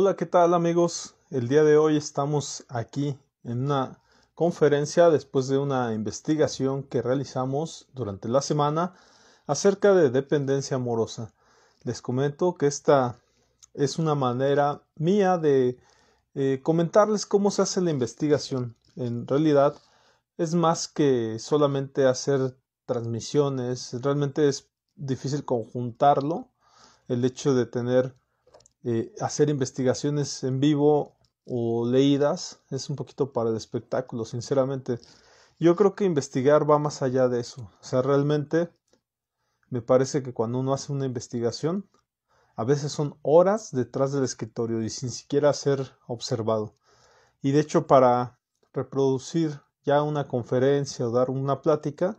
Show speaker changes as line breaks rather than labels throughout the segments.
Hola, ¿qué tal amigos? El día de hoy estamos aquí en una conferencia después de una investigación que realizamos durante la semana acerca de dependencia amorosa. Les comento que esta es una manera mía de eh, comentarles cómo se hace la investigación. En realidad es más que solamente hacer transmisiones, realmente es difícil conjuntarlo, el hecho de tener eh, hacer investigaciones en vivo o leídas es un poquito para el espectáculo, sinceramente. Yo creo que investigar va más allá de eso. O sea, realmente me parece que cuando uno hace una investigación, a veces son horas detrás del escritorio y sin siquiera ser observado. Y de hecho, para reproducir ya una conferencia o dar una plática,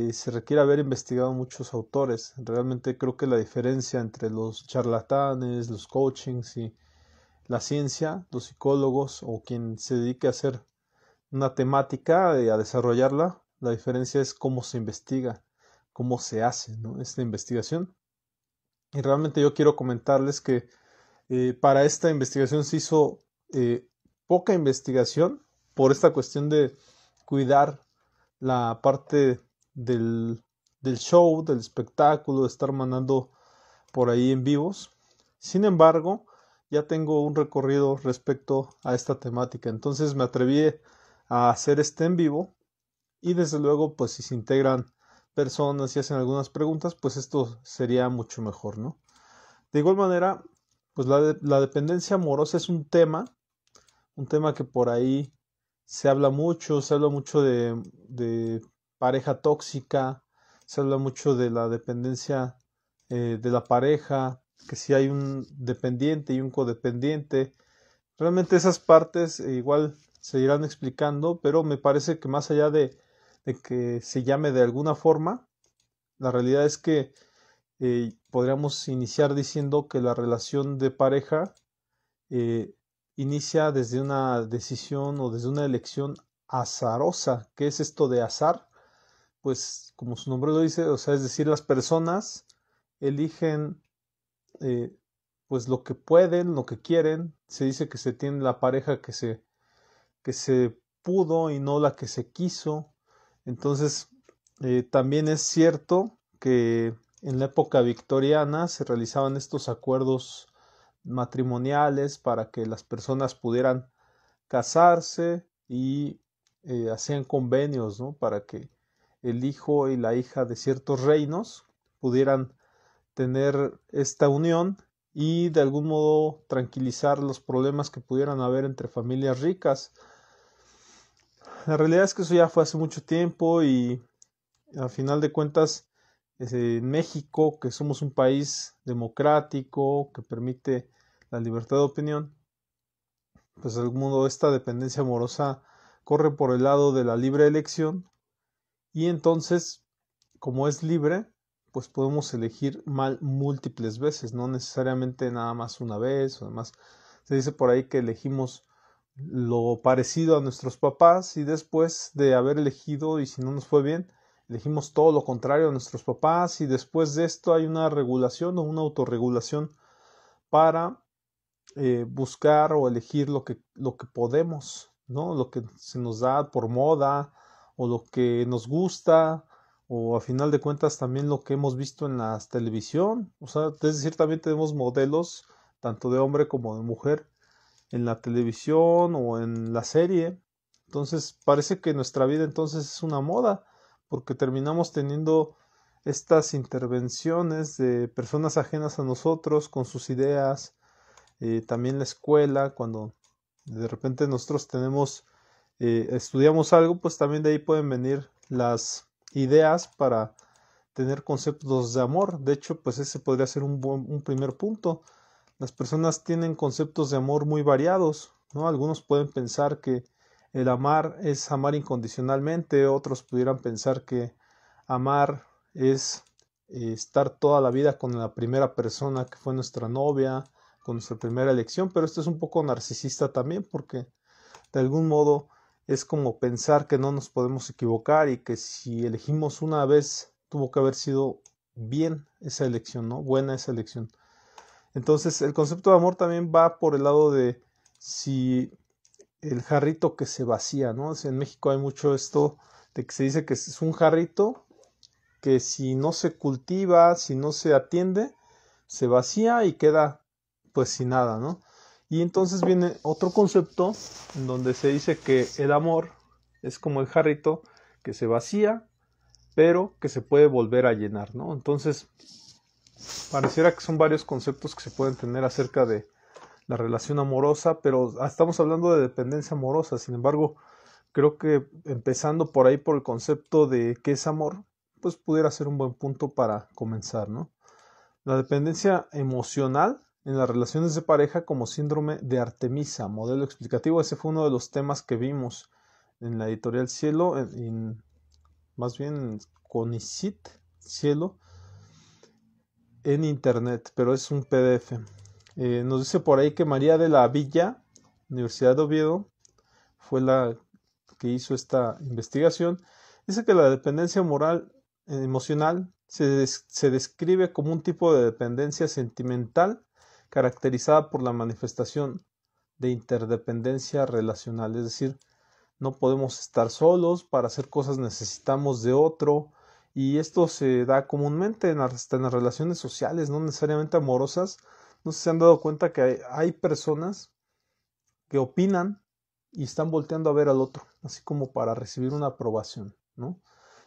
eh, se requiere haber investigado muchos autores. Realmente creo que la diferencia entre los charlatanes, los coachings y la ciencia, los psicólogos o quien se dedique a hacer una temática y a desarrollarla, la diferencia es cómo se investiga, cómo se hace esta investigación. Y realmente yo quiero comentarles que eh, para esta investigación se hizo eh, poca investigación por esta cuestión de cuidar la parte del, show, del espectáculo, de estar mandando por ahí en vivos. Sin embargo, ya tengo un recorrido respecto a esta temática. Entonces me atreví a hacer este en vivo y desde luego pues si se integran personas y hacen algunas preguntas pues esto sería mucho mejor, ¿no? De igual manera pues la, dependencia amorosa es un tema, un tema que por ahí se habla mucho, se habla mucho de pareja tóxica, se habla mucho de la dependencia eh, de la pareja, que si hay un dependiente y un codependiente. Realmente esas partes eh, igual se irán explicando, pero me parece que más allá de, que se llame de alguna forma, la realidad es que eh, podríamos iniciar diciendo que la relación de pareja inicia desde una decisión o desde una elección azarosa. ¿Qué es esto de azar? pues como su nombre lo dice, o sea, es decir, las personas eligen eh, pues lo que pueden, lo que quieren. Se dice que se tiene la pareja que se, que se pudo y no la que se quiso. Entonces, eh, también es cierto que en la época victoriana se realizaban estos acuerdos matrimoniales para que las personas pudieran casarse y eh, hacían convenios, ¿no? Para que el hijo y la hija de ciertos reinos pudieran tener esta unión y de algún modo tranquilizar los problemas que pudieran haber entre familias ricas. La realidad es que eso ya fue hace mucho tiempo y a final de cuentas eh, en México, que somos un país democrático, que permite la libertad de opinión, pues de algún modo esta dependencia amorosa corre por el lado de la libre elección y entonces, como es libre, pues podemos elegir mal múltiples veces, no necesariamente nada más una vez o además se dice por ahí que elegimos lo parecido a nuestros papás y después de haber elegido y si no nos fue bien, elegimos todo lo contrario a nuestros papás y después de esto hay una regulación o una autorregulación para eh, buscar o elegir lo que, lo que podemos, ¿no? Lo que se nos da por moda, o lo que nos gusta o a final de cuentas también lo que hemos visto en la televisión. O sea, es decir, también tenemos modelos tanto de hombre como de mujer en la televisión o en la serie. Entonces parece que nuestra vida entonces es una moda porque terminamos teniendo estas intervenciones de personas ajenas a nosotros con sus ideas, eh, también la escuela, cuando de repente nosotros tenemos eh, estudiamos algo, pues también de ahí pueden venir las ideas para tener conceptos de amor. De hecho, pues ese podría ser un, primer punto. Las personas tienen conceptos de amor muy variados, ¿no? Algunos pueden pensar que el amar es amar incondicionalmente, otros pudieran pensar que amar es eh, estar toda la vida con la primera persona que fue nuestra novia, con nuestra primera elección, pero esto es un poco narcisista también porque de algún modo es como pensar que no nos podemos equivocar y que si elegimos una vez tuvo que haber sido bien esa elección, ¿no? Buena esa elección. Entonces, el concepto de amor también va por el lado de si el jarrito que se vacía, ¿no? En México hay mucho esto de que se dice que es un jarrito que si no se cultiva, si no se atiende, se vacía y queda pues sin nada, ¿no? Y entonces viene otro concepto en donde se dice que el amor es como el jarrito que se vacía, pero que se puede volver a llenar, ¿no? Entonces, pareciera que son varios conceptos que se pueden tener acerca de la relación amorosa, pero ah, estamos hablando de dependencia amorosa, sin embargo, creo que empezando por ahí por el concepto de qué es amor, pues pudiera ser un buen punto para comenzar, ¿no? La dependencia emocional en las relaciones de pareja como síndrome de Artemisa, modelo explicativo. Ese fue uno de los temas que vimos en la editorial Cielo, en, más bien en Conicit Cielo, en internet, pero es un PDF. Eh, nos dice por ahí que María de la Villa, Universidad de Oviedo, fue la que hizo esta investigación. Dice que la dependencia moral eh, emocional se, se describe como un tipo de dependencia sentimental caracterizada por la manifestación de interdependencia relacional, es decir, no podemos estar solos, para hacer cosas necesitamos de otro y esto se da comúnmente en, en las relaciones sociales, no necesariamente amorosas. No se han dado cuenta que hay, personas que opinan y están volteando a ver al otro, así como para recibir una aprobación, ¿no?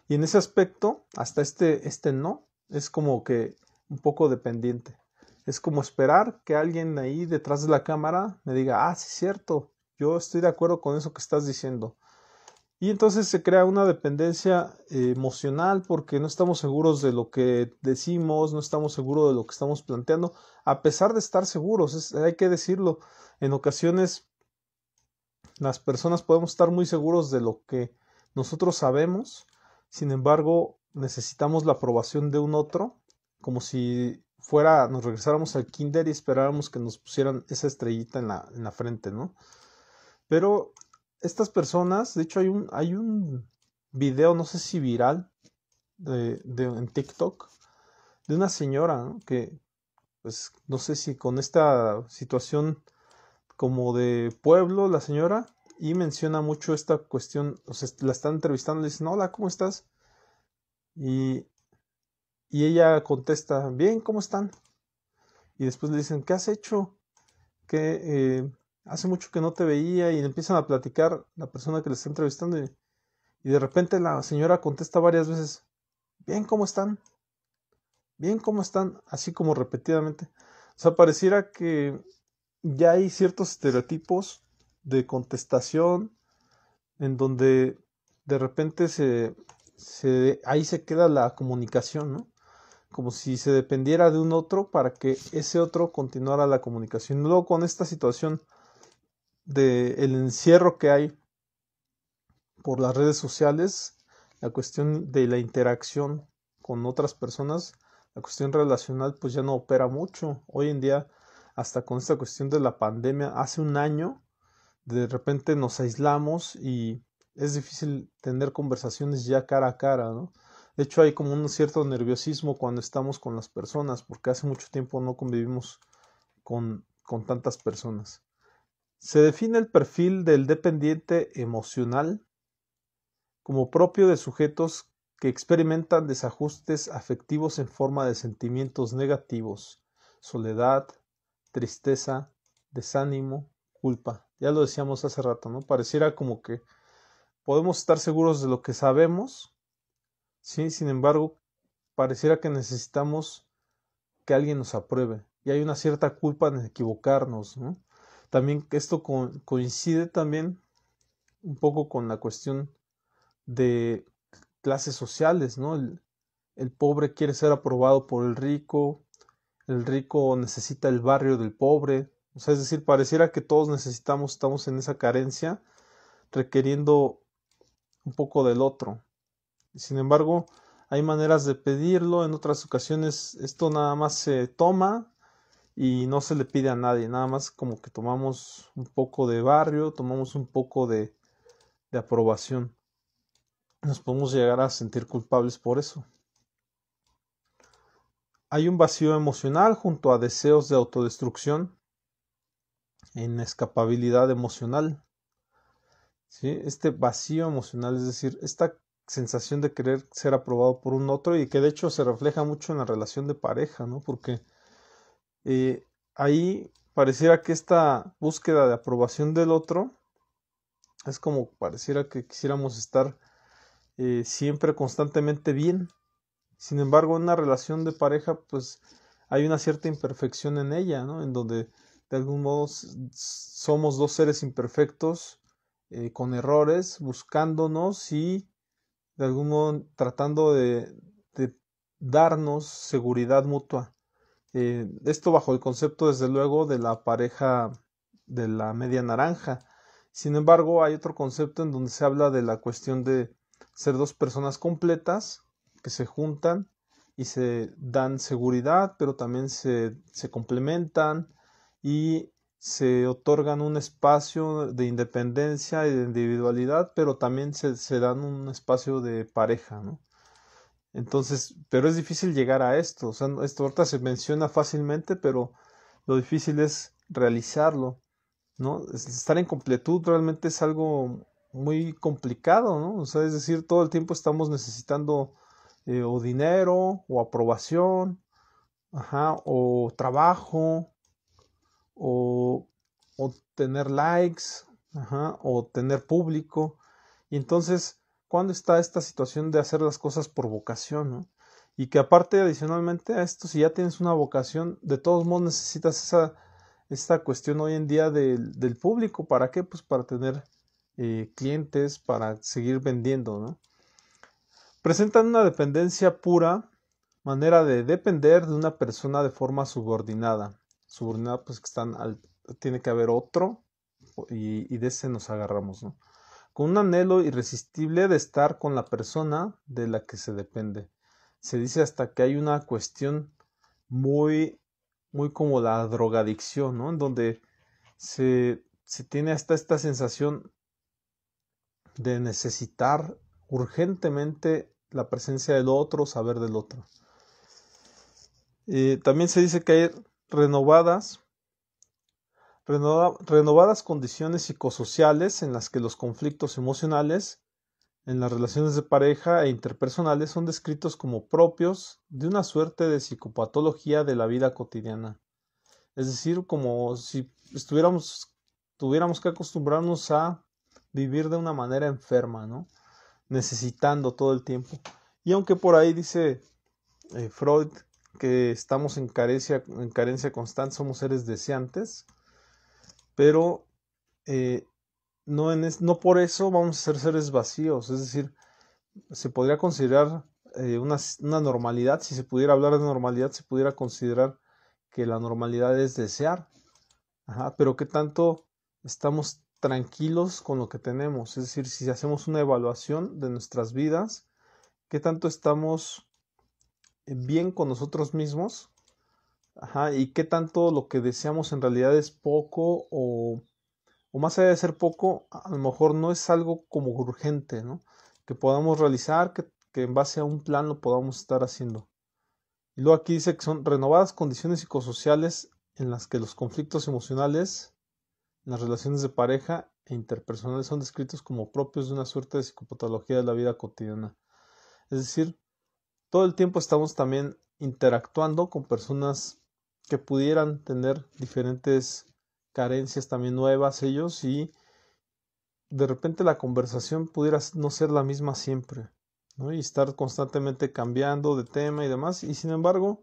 Y en ese aspecto, hasta este, este no, es como que un poco dependiente es como esperar que alguien ahí detrás de la cámara me diga, ah, sí es cierto, yo estoy de acuerdo con eso que estás diciendo. Y entonces se crea una dependencia eh, emocional porque no estamos seguros de lo que decimos, no estamos seguros de lo que estamos planteando, a pesar de estar seguros, hay que decirlo, en ocasiones las personas podemos estar muy seguros de lo que nosotros sabemos, sin embargo necesitamos la aprobación de un otro, como si fuera, nos regresáramos al kinder y esperáramos que nos pusieran esa estrellita en la, en la frente, ¿no? Pero estas personas, de hecho hay un, hay un video, no sé si viral, de, de en TikTok, de una señora que, pues, no sé si con esta situación como de pueblo, la señora, y menciona mucho esta cuestión, o sea, la están entrevistando, le dicen, hola, ¿cómo estás? Y y ella contesta, bien, ¿cómo están? Y después le dicen, ¿qué has hecho? Que eh, hace mucho que no te veía y empiezan a platicar la persona que les está entrevistando y, de repente la señora contesta varias veces, bien, ¿cómo están? Bien, ¿cómo están? Así como repetidamente. O sea, pareciera que ya hay ciertos estereotipos de contestación en donde de repente se ahí se queda la comunicación, ¿no? como si se dependiera de un otro para que ese otro continuara la comunicación. Luego con esta situación del encierro que hay por las redes sociales, la cuestión de la interacción con otras personas, la cuestión relacional pues ya no opera mucho. Hoy en día, hasta con esta cuestión de la pandemia, hace un año, de repente nos aislamos y es difícil tener conversaciones ya cara a cara, ¿no? De hecho, hay como un cierto nerviosismo cuando estamos con las personas, porque hace mucho tiempo no convivimos con, con tantas personas. Se define el perfil del dependiente emocional como propio de sujetos que experimentan desajustes afectivos en forma de sentimientos negativos, soledad, tristeza, desánimo, culpa. Ya lo decíamos hace rato, ¿no? Pareciera como que podemos estar seguros de lo que sabemos, ¿sí? Sin embargo, pareciera que necesitamos que alguien nos apruebe y hay una cierta culpa en equivocarnos, También esto coincide también un poco con la cuestión de clases sociales, ¿no? El, pobre quiere ser aprobado por el rico, el rico necesita el barrio del pobre, o sea, es decir, pareciera que todos necesitamos, estamos en esa carencia, requiriendo un poco del otro. Sin embargo, hay maneras de pedirlo, en otras ocasiones esto nada más se toma y no se le pide a nadie, nada más como que tomamos un poco de barrio, tomamos un poco de, aprobación. Nos podemos llegar a sentir culpables por eso. Hay un vacío emocional junto a deseos de autodestrucción en escapabilidad emocional. ¿Sí? Este vacío emocional, es decir, esta sensación de querer ser aprobado por un otro y que de hecho se refleja mucho en la relación de pareja, ¿no? Porque eh, ahí pareciera que esta búsqueda de aprobación del otro es como pareciera que quisiéramos estar eh, siempre constantemente bien. Sin embargo, en una relación de pareja, pues hay una cierta imperfección en ella, ¿no? En donde de algún modo somos dos seres imperfectos, eh, con errores, buscándonos y de algún modo tratando de, darnos seguridad mutua. Eh, esto bajo el concepto, desde luego, de la pareja de la media naranja. Sin embargo, hay otro concepto en donde se habla de la cuestión de ser dos personas completas que se juntan y se dan seguridad, pero también se, se complementan y se otorgan un espacio de independencia y de individualidad, pero también se, se dan un espacio de pareja, ¿no? Entonces, pero es difícil llegar a esto, o sea, esto ahorita se menciona fácilmente, pero lo difícil es realizarlo, ¿no? Estar en completud realmente es algo muy complicado, ¿no? O sea, es decir, todo el tiempo estamos necesitando eh, o dinero, o aprobación, ajá, o trabajo, o, tener likes, o tener público. Y entonces, ¿cuándo está esta situación de hacer las cosas por vocación? Y que aparte, adicionalmente a esto, si ya tienes una vocación, de todos modos necesitas esa, esta cuestión hoy en día del, público. ¿Para qué? Pues para tener eh, clientes, para seguir vendiendo, Presentan una dependencia pura, manera de depender de una persona de forma subordinada pues que están al, tiene que haber otro y, de ese nos agarramos, ¿no? Con un anhelo irresistible de estar con la persona de la que se depende. Se dice hasta que hay una cuestión muy, muy como la drogadicción, ¿no? En donde se, se tiene hasta esta sensación de necesitar urgentemente la presencia del otro, saber del otro. Eh, también se dice que hay renovadas, renovadas condiciones psicosociales en las que los conflictos emocionales en las relaciones de pareja e interpersonales son descritos como propios de una suerte de psicopatología de la vida cotidiana. Es decir, como si estuviéramos, tuviéramos que acostumbrarnos a vivir de una manera enferma, ¿no? Necesitando todo el tiempo. Y aunque por ahí dice eh, Freud que estamos en carencia, en carencia constante, somos seres deseantes, pero eh, no, no por eso vamos a ser seres vacíos, es decir, se podría considerar eh, una, normalidad, si se pudiera hablar de normalidad, se pudiera considerar que la normalidad es desear, pero qué tanto estamos tranquilos con lo que tenemos, es decir, si hacemos una evaluación de nuestras vidas, qué tanto estamos bien con nosotros mismos. y qué tanto lo que deseamos en realidad es poco o, más allá de ser poco, a lo mejor no es algo como urgente, Que podamos realizar, que, en base a un plan lo podamos estar haciendo. Y luego aquí dice que son renovadas condiciones psicosociales en las que los conflictos emocionales, las relaciones de pareja e interpersonales son descritos como propios de una suerte de psicopatología de la vida cotidiana. Es decir, todo el tiempo estamos también interactuando con personas que pudieran tener diferentes carencias también nuevas ellos y de repente la conversación pudiera no ser la misma siempre ¿no? y estar constantemente cambiando de tema y demás y sin embargo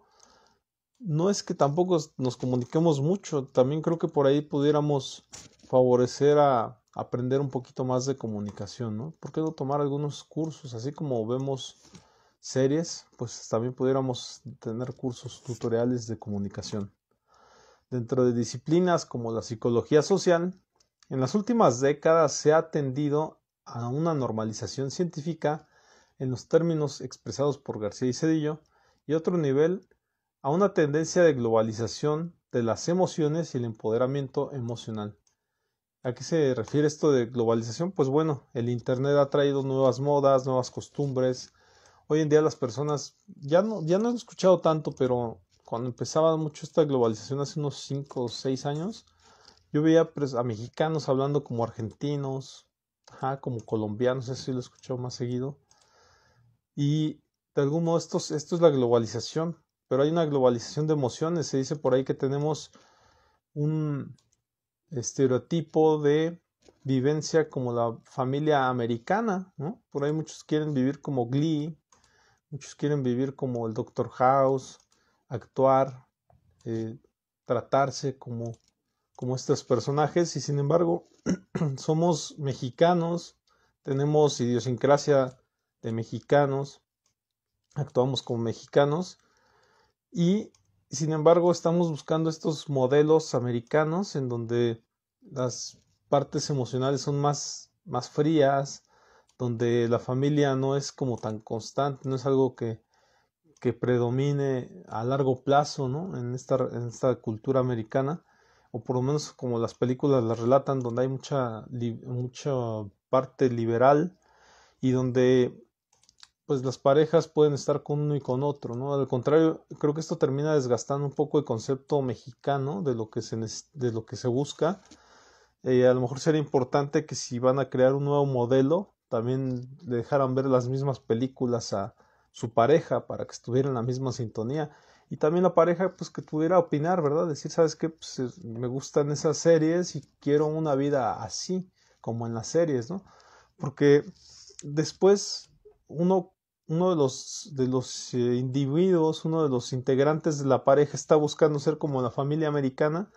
no es que tampoco nos comuniquemos mucho también creo que por ahí pudiéramos favorecer a aprender un poquito más de comunicación ¿no? ¿por qué no tomar algunos cursos así como vemos series, pues también pudiéramos tener cursos tutoriales de comunicación. Dentro de disciplinas como la psicología social, en las últimas décadas se ha tendido a una normalización científica en los términos expresados por García y Cedillo y otro nivel a una tendencia de globalización de las emociones y el empoderamiento emocional. ¿A qué se refiere esto de globalización? Pues bueno, el Internet ha traído nuevas modas, nuevas costumbres, hoy en día las personas, ya no, ya no han escuchado tanto, pero cuando empezaba mucho esta globalización hace unos 5 o 6 años, yo veía pues, a mexicanos hablando como argentinos, como colombianos, eso lo he escuchado más seguido. Y de algún modo esto, esto es la globalización, pero hay una globalización de emociones. Se dice por ahí que tenemos un estereotipo de vivencia como la familia americana, ¿no? Por ahí muchos quieren vivir como Glee, Muchos quieren vivir como el Doctor House, actuar, eh, tratarse como, estos personajes y sin embargo somos mexicanos, tenemos idiosincrasia de mexicanos, actuamos como mexicanos y sin embargo estamos buscando estos modelos americanos en donde las partes emocionales son más, más frías, donde la familia no es como tan constante, no es algo que, que predomine a largo plazo ¿no? en, esta, en esta cultura americana, o por lo menos como las películas las relatan, donde hay mucha, mucha parte liberal y donde pues las parejas pueden estar con uno y con otro, ¿no? Al contrario, creo que esto termina desgastando un poco el concepto mexicano de lo que se, de lo que se busca. Eh, a lo mejor sería importante que si van a crear un nuevo modelo, también le dejaron ver las mismas películas a su pareja para que estuviera en la misma sintonía. Y también la pareja, pues que pudiera opinar, ¿verdad? Decir, ¿sabes que Pues me gustan esas series y quiero una vida así, como en las series, ¿no? Porque después uno, uno de los, de los eh, individuos, uno de los integrantes de la pareja está buscando ser como la familia americana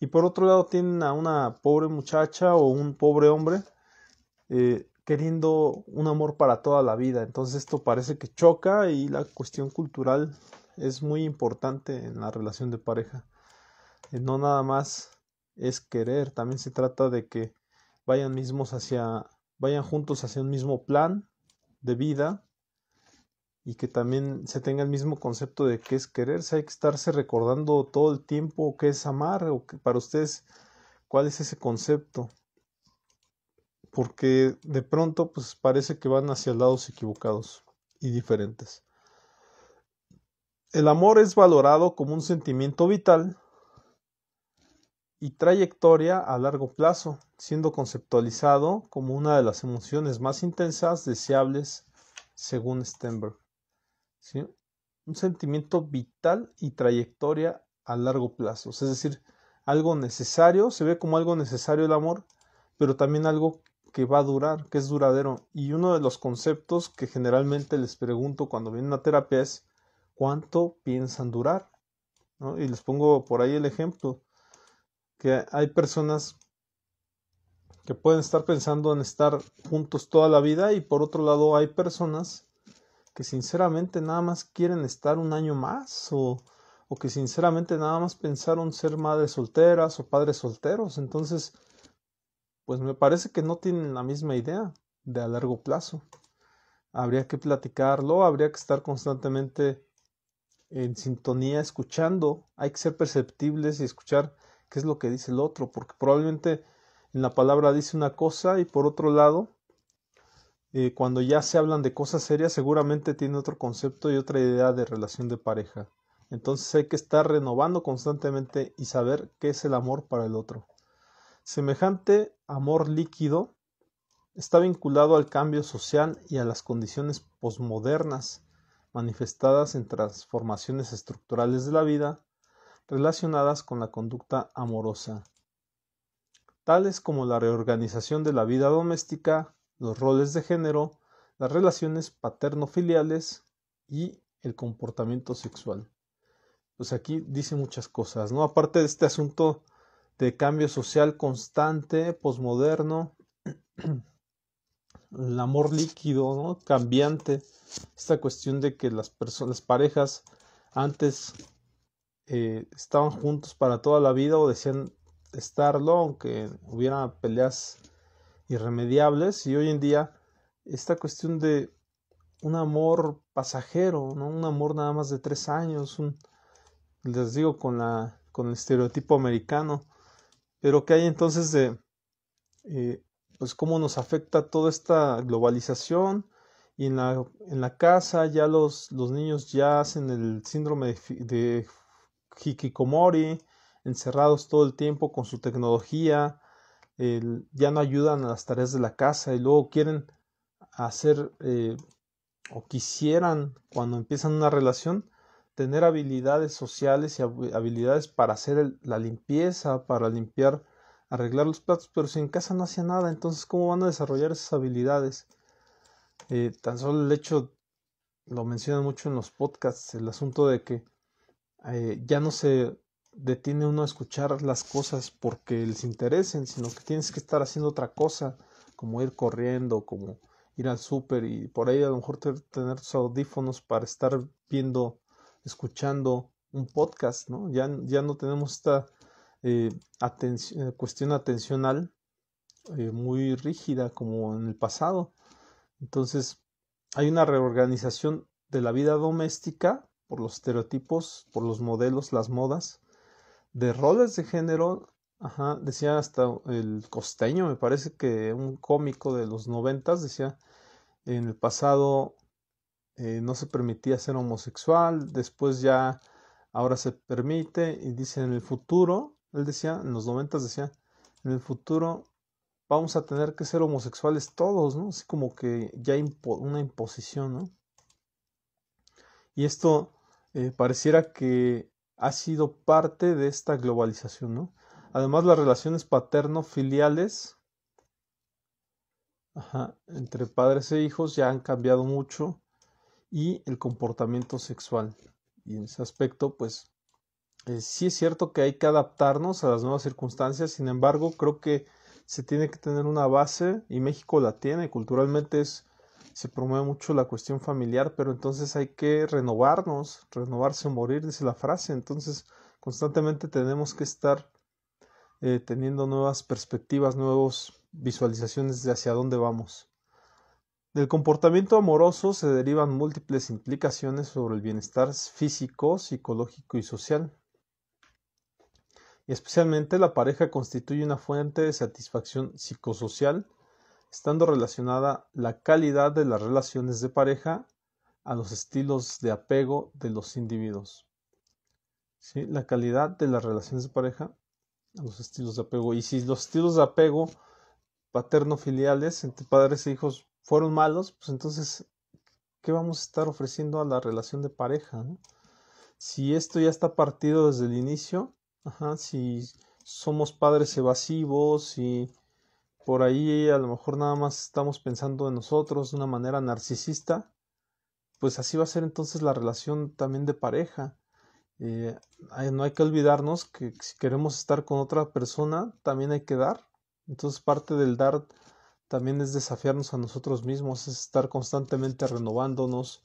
y por otro lado tienen a una pobre muchacha o un pobre hombre eh, queriendo un amor para toda la vida. Entonces esto parece que choca y la cuestión cultural es muy importante en la relación de pareja. Eh, no nada más es querer, también se trata de que vayan mismos hacia vayan juntos hacia un mismo plan de vida y que también se tenga el mismo concepto de qué es quererse, hay que estarse recordando todo el tiempo qué es amar o que para ustedes cuál es ese concepto porque de pronto pues parece que van hacia lados equivocados y diferentes. El amor es valorado como un sentimiento vital y trayectoria a largo plazo, siendo conceptualizado como una de las emociones más intensas deseables según Stenberg. Un sentimiento vital y trayectoria a largo plazo, es decir, algo necesario, se ve como algo necesario el amor, pero también algo que va a durar, que es duradero. Y uno de los conceptos que generalmente les pregunto cuando vienen a terapia es cuánto piensan durar. Y les pongo por ahí el ejemplo, que hay personas que pueden estar pensando en estar juntos toda la vida y por otro lado hay personas que sinceramente nada más quieren estar un año más o, o que sinceramente nada más pensaron ser madres solteras o padres solteros. Entonces, pues me parece que no tienen la misma idea de a largo plazo. Habría que platicarlo, habría que estar constantemente en sintonía, escuchando, hay que ser perceptibles y escuchar qué es lo que dice el otro, porque probablemente en la palabra dice una cosa y por otro lado, eh, cuando ya se hablan de cosas serias, seguramente tiene otro concepto y otra idea de relación de pareja. Entonces hay que estar renovando constantemente y saber qué es el amor para el otro. Semejante amor líquido está vinculado al cambio social y a las condiciones posmodernas manifestadas en transformaciones estructurales de la vida relacionadas con la conducta amorosa, tales como la reorganización de la vida doméstica, los roles de género, las relaciones paterno-filiales y el comportamiento sexual. Pues aquí dice muchas cosas, ¿no? Aparte de este asunto de cambio social constante, posmoderno, el amor líquido, ¿no? cambiante, esta cuestión de que las personas, las parejas antes eh, estaban juntos para toda la vida o decían estarlo, aunque hubiera peleas irremediables, y hoy en día esta cuestión de un amor pasajero, ¿no? un amor nada más de tres años, les digo con la con el estereotipo americano pero ¿qué hay entonces de, eh, pues cómo nos afecta toda esta globalización? Y en la, en la casa ya los, los niños ya hacen el síndrome de, hikikomori, encerrados todo el tiempo con su tecnología, ya no ayudan a las tareas de la casa y luego quieren hacer eh, o quisieran cuando empiezan una relación tener habilidades sociales y habilidades para hacer la limpieza, para limpiar, arreglar los platos, pero si en casa no hacía nada, entonces ¿cómo van a desarrollar esas habilidades? Eh, tan solo el hecho, lo mencionan mucho en los podcasts, el asunto de que eh, ya no se detiene uno a escuchar las cosas porque les interesen, sino que tienes que estar haciendo otra cosa, como ir corriendo, como ir al súper y por ahí a lo mejor tener tus audífonos para estar viendo escuchando un podcast, ¿no? Ya, ya no tenemos esta eh, eh, cuestión atencional eh, muy rígida como en el pasado. Entonces, hay una reorganización de la vida doméstica por los estereotipos, por los modelos, las modas, de roles de género. Ajá, decía hasta el costeño, me parece que un cómico de los noventas decía, en el pasado eh, no se permitía ser homosexual, después ya ahora se permite y dice en el futuro, él decía, en los noventas decía, en el futuro vamos a tener que ser homosexuales todos, ¿no? Así como que ya una imposición, ¿no? Y esto eh, pareciera que ha sido parte de esta globalización, ¿no? Además, las relaciones paterno-filiales entre padres e hijos ya han cambiado mucho y el comportamiento sexual. Y en ese aspecto, pues eh, sí es cierto que hay que adaptarnos a las nuevas circunstancias, sin embargo, creo que se tiene que tener una base y México la tiene, culturalmente es, se promueve mucho la cuestión familiar, pero entonces hay que renovarnos, renovarse o morir, dice la frase, entonces constantemente tenemos que estar eh, teniendo nuevas perspectivas, nuevas visualizaciones de hacia dónde vamos. Del comportamiento amoroso se derivan múltiples implicaciones sobre el bienestar físico, psicológico y social. Y especialmente la pareja constituye una fuente de satisfacción psicosocial, estando relacionada la calidad de las relaciones de pareja a los estilos de apego de los individuos. ¿Sí? La calidad de las relaciones de pareja a los estilos de apego. Y si los estilos de apego paterno-filiales entre padres e hijos fueron malos, pues entonces, ¿qué vamos a estar ofreciendo a la relación de pareja? Si esto ya está partido desde el inicio, si somos padres evasivos, si por ahí a lo mejor nada más estamos pensando en nosotros de una manera narcisista, pues así va a ser entonces la relación también de pareja. Eh, no hay que olvidarnos que si queremos estar con otra persona, también hay que dar. Entonces parte del dar también es desafiarnos a nosotros mismos, es estar constantemente renovándonos,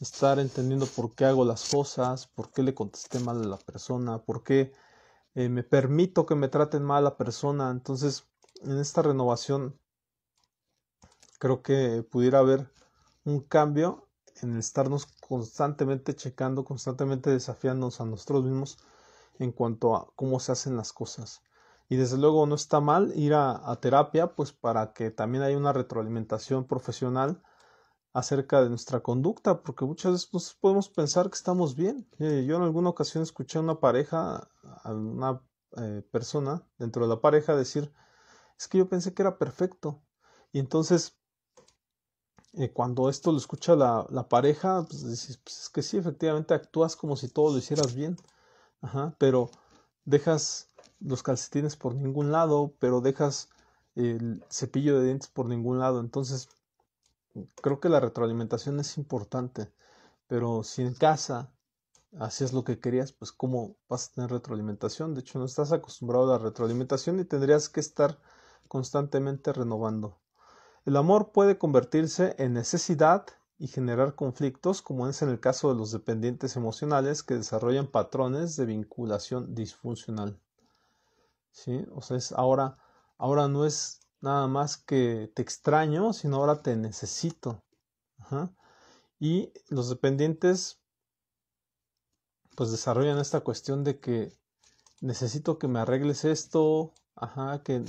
estar entendiendo por qué hago las cosas, por qué le contesté mal a la persona, por qué eh, me permito que me traten mal a la persona. Entonces, en esta renovación, creo que pudiera haber un cambio en estarnos constantemente checando, constantemente desafiándonos a nosotros mismos en cuanto a cómo se hacen las cosas y desde luego no está mal ir a, terapia, pues para que también haya una retroalimentación profesional acerca de nuestra conducta, porque muchas veces pues, podemos pensar que estamos bien. Eh, yo en alguna ocasión escuché a una pareja, a una eh, persona dentro de la pareja decir, es que yo pensé que era perfecto. Y entonces, eh, cuando esto lo escucha la, pareja, pues dices, pues es que sí, efectivamente actúas como si todo lo hicieras bien, pero dejas los calcetines por ningún lado, pero dejas el cepillo de dientes por ningún lado. Entonces, creo que la retroalimentación es importante, pero si en casa es lo que querías, pues cómo vas a tener retroalimentación. De hecho, no estás acostumbrado a la retroalimentación y tendrías que estar constantemente renovando. El amor puede convertirse en necesidad y generar conflictos, como es en el caso de los dependientes emocionales que desarrollan patrones de vinculación disfuncional. ¿sí? O sea, es ahora, ahora no es nada más que te extraño, sino ahora te necesito. Ajá. Y los dependientes pues desarrollan esta cuestión de que necesito que me arregles esto, ajá, que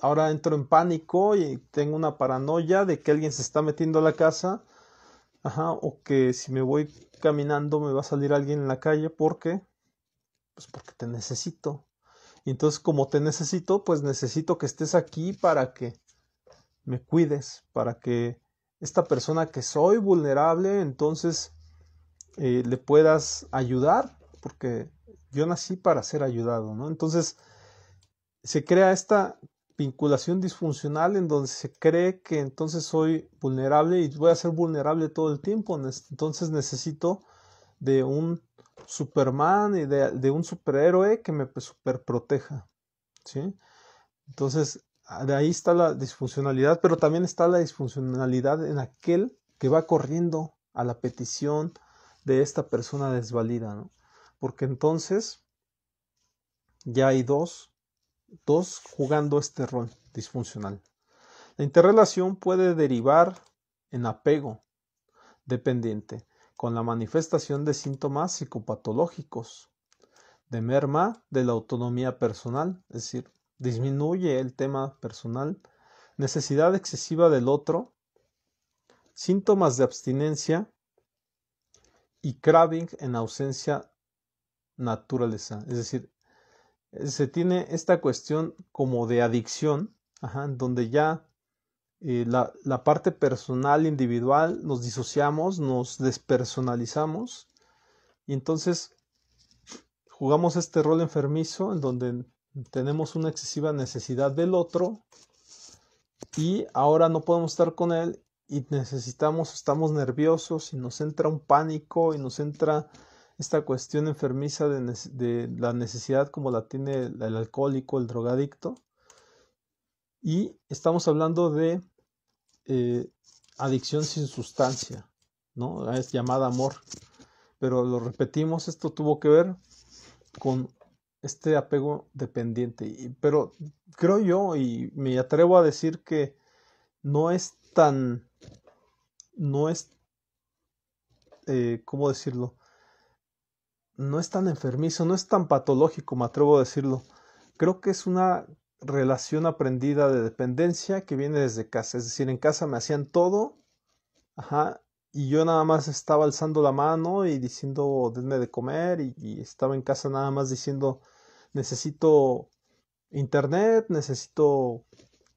ahora entro en pánico y tengo una paranoia de que alguien se está metiendo a la casa, ajá, o que si me voy caminando me va a salir alguien en la calle qué? pues porque te necesito, y entonces como te necesito, pues necesito que estés aquí para que me cuides, para que esta persona que soy vulnerable, entonces eh, le puedas ayudar, porque yo nací para ser ayudado, ¿no? Entonces se crea esta vinculación disfuncional en donde se cree que entonces soy vulnerable y voy a ser vulnerable todo el tiempo, entonces necesito de un Superman y de, un superhéroe que me superproteja. ¿sí? Entonces, ah, de ahí está la disfuncionalidad, pero también está la disfuncionalidad en aquel que va corriendo a la petición de esta persona desvalida, Porque entonces ya hay dos, dos jugando este rol disfuncional. La interrelación puede derivar en apego dependiente con la manifestación de síntomas psicopatológicos, de merma de la autonomía personal, es decir, disminuye el tema personal, necesidad excesiva del otro, síntomas de abstinencia y craving en ausencia naturaleza. Es decir, se tiene esta cuestión como de adicción, donde ya eh, la, parte personal, individual, nos disociamos, nos despersonalizamos y entonces jugamos este rol enfermizo en donde tenemos una excesiva necesidad del otro y ahora no podemos estar con él y necesitamos, estamos nerviosos y nos entra un pánico y nos entra esta cuestión enfermiza de la necesidad como la tiene el alcohólico, el drogadicto y estamos hablando de eh, adicción sin sustancia, ¿no? Es llamada amor. Pero lo repetimos, esto tuvo que ver con este apego dependiente. pero creo yo, y me atrevo a decir que no es tan, no es, eh, ¿cómo decirlo? No es tan enfermizo, no es tan patológico, me atrevo a decirlo. Creo que es una relación aprendida de dependencia que viene desde casa. Es decir, en casa me hacían todo, ajá, y yo nada más estaba alzando la mano y diciendo, denme de comer, y, estaba en casa nada más diciendo, necesito internet, necesito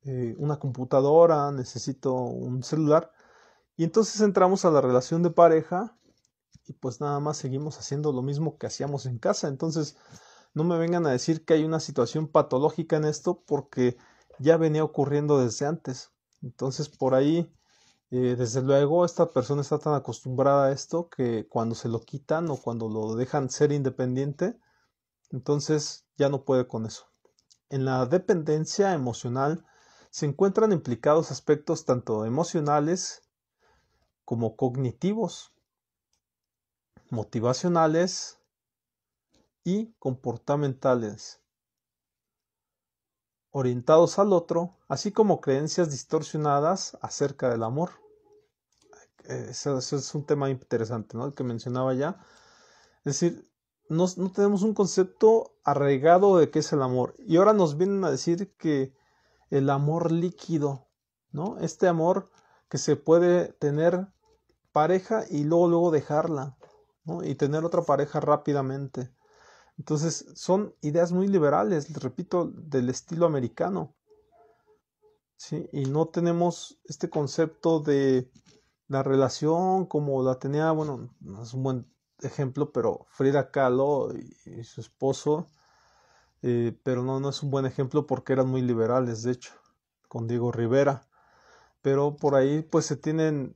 eh, una computadora, necesito un celular. Y entonces entramos a la relación de pareja y pues nada más seguimos haciendo lo mismo que hacíamos en casa. Entonces, no me vengan a decir que hay una situación patológica en esto porque ya venía ocurriendo desde antes. Entonces por ahí, eh, desde luego, esta persona está tan acostumbrada a esto que cuando se lo quitan o cuando lo dejan ser independiente, entonces ya no puede con eso. En la dependencia emocional se encuentran implicados aspectos tanto emocionales como cognitivos, motivacionales, y comportamentales, orientados al otro, así como creencias distorsionadas acerca del amor. Ese, es un tema interesante, ¿no? El que mencionaba ya. Es decir, no, tenemos un concepto arraigado de qué es el amor. Y ahora nos vienen a decir que el amor líquido, ¿no? Este amor que se puede tener pareja y luego, luego dejarla, Y tener otra pareja rápidamente. Entonces son ideas muy liberales, repito, del estilo americano. ¿sí? Y no tenemos este concepto de la relación como la tenía, bueno, no es un buen ejemplo, pero Frida Kahlo y, su esposo, eh, pero no, no es un buen ejemplo porque eran muy liberales, de hecho, con Diego Rivera. Pero por ahí pues se tienen,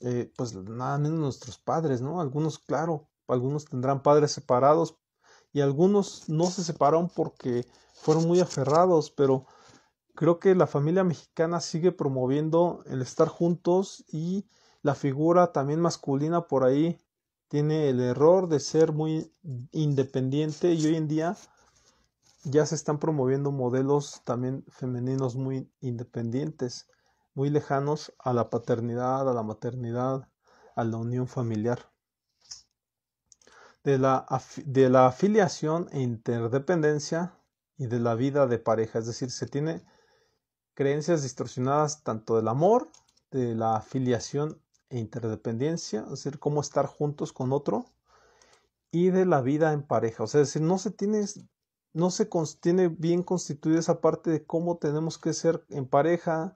eh, pues nada menos nuestros padres, ¿no? Algunos, claro, algunos tendrán padres separados, y algunos no se separaron porque fueron muy aferrados, pero creo que la familia mexicana sigue promoviendo el estar juntos y la figura también masculina por ahí tiene el error de ser muy independiente y hoy en día ya se están promoviendo modelos también femeninos muy independientes, muy lejanos a la paternidad, a la maternidad, a la unión familiar de la, de la afiliación e interdependencia y de la vida de pareja. Es decir, se tiene creencias distorsionadas tanto del amor, de la afiliación e interdependencia, es decir, cómo estar juntos con otro, y de la vida en pareja. O sea, decir, no se tiene, no bien constituida esa parte de cómo tenemos que ser en pareja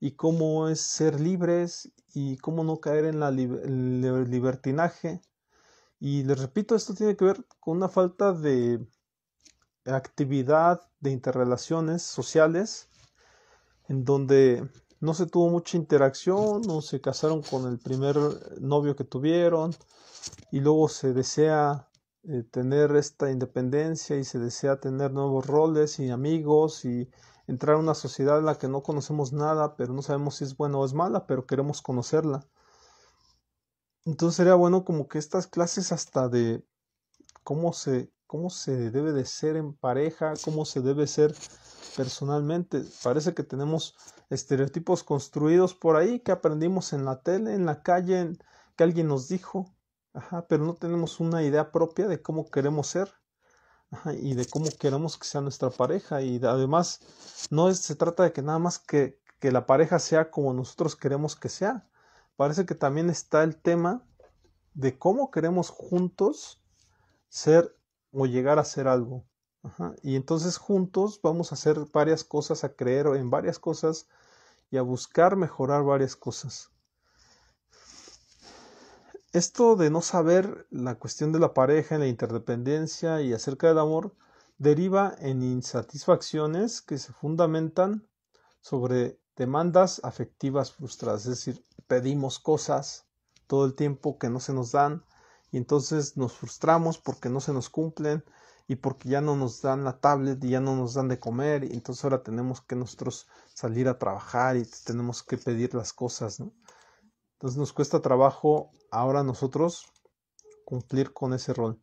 y cómo es ser libres y cómo no caer en la, el libertinaje y les repito, esto tiene que ver con una falta de actividad de interrelaciones sociales en donde no se tuvo mucha interacción, no se casaron con el primer novio que tuvieron y luego se desea eh, tener esta independencia y se desea tener nuevos roles y amigos y entrar a una sociedad en la que no conocemos nada, pero no sabemos si es buena o es mala, pero queremos conocerla. Entonces sería bueno como que estas clases hasta de cómo se, cómo se debe de ser en pareja, cómo se debe ser personalmente. Parece que tenemos estereotipos construidos por ahí que aprendimos en la tele, en la calle, en, que alguien nos dijo, Ajá, pero no tenemos una idea propia de cómo queremos ser y de cómo queremos que sea nuestra pareja. Y además no se trata de que nada más que, que la pareja sea como nosotros queremos que sea, parece que también está el tema de cómo queremos juntos ser o llegar a ser algo. Y entonces juntos vamos a hacer varias cosas, a creer en varias cosas y a buscar mejorar varias cosas. Esto de no saber la cuestión de la pareja, en la interdependencia y acerca del amor, deriva en insatisfacciones que se fundamentan sobre demandas afectivas frustradas. Es decir, pedimos cosas todo el tiempo que no se nos dan y entonces nos frustramos porque no se nos cumplen y porque ya no nos dan la tablet y ya no nos dan de comer y entonces ahora tenemos que nosotros salir a trabajar y tenemos que pedir las cosas, Entonces nos cuesta trabajo ahora nosotros cumplir con ese rol.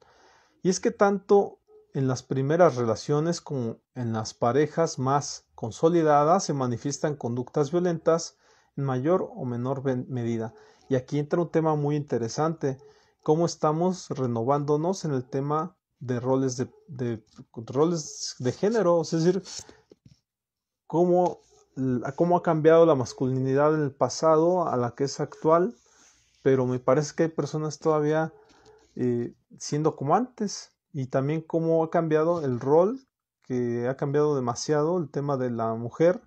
Y es que tanto en las primeras relaciones como en las parejas más consolidadas se manifiestan conductas violentas en mayor o menor medida. Y aquí entra un tema muy interesante, cómo estamos renovándonos en el tema de roles de, roles de género, es decir, cómo, cómo ha cambiado la masculinidad en el pasado a la que es actual, pero me parece que hay personas todavía eh, siendo como antes y también cómo ha cambiado el rol, que ha cambiado demasiado el tema de la mujer